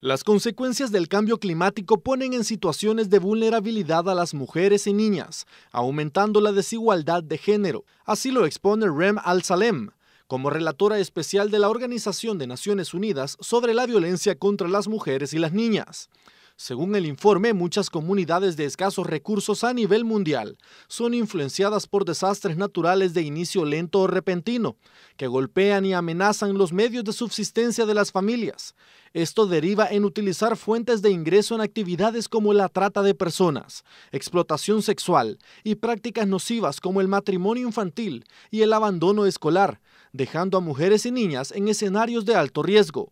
Las consecuencias del cambio climático ponen en situaciones de vulnerabilidad a las mujeres y niñas, aumentando la desigualdad de género. Así lo expone Rem Al-Salem, como relatora especial de la Organización de Naciones Unidas sobre la violencia contra las mujeres y las niñas. Según el informe, muchas comunidades de escasos recursos a nivel mundial son influenciadas por desastres naturales de inicio lento o repentino, que golpean y amenazan los medios de subsistencia de las familias. Esto deriva en utilizar fuentes de ingreso en actividades como la trata de personas, explotación sexual y prácticas nocivas como el matrimonio infantil y el abandono escolar, dejando a mujeres y niñas en escenarios de alto riesgo.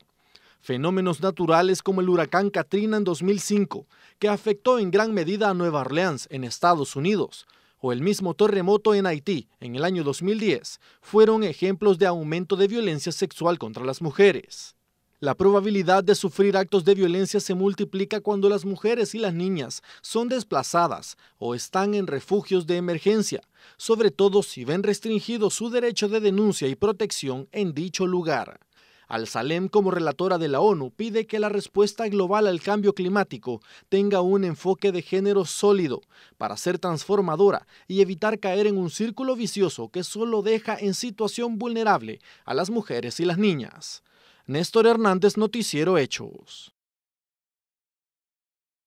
Fenómenos naturales como el huracán Katrina en 2005, que afectó en gran medida a Nueva Orleans, en Estados Unidos, o el mismo terremoto en Haití en el año 2010, fueron ejemplos de aumento de violencia sexual contra las mujeres. La probabilidad de sufrir actos de violencia se multiplica cuando las mujeres y las niñas son desplazadas o están en refugios de emergencia, sobre todo si ven restringido su derecho de denuncia y protección en dicho lugar. Al-Salem, como relatora de la ONU, pide que la respuesta global al cambio climático tenga un enfoque de género sólido para ser transformadora y evitar caer en un círculo vicioso que solo deja en situación vulnerable a las mujeres y las niñas. Néstor Hernández, Noticiero Hechos.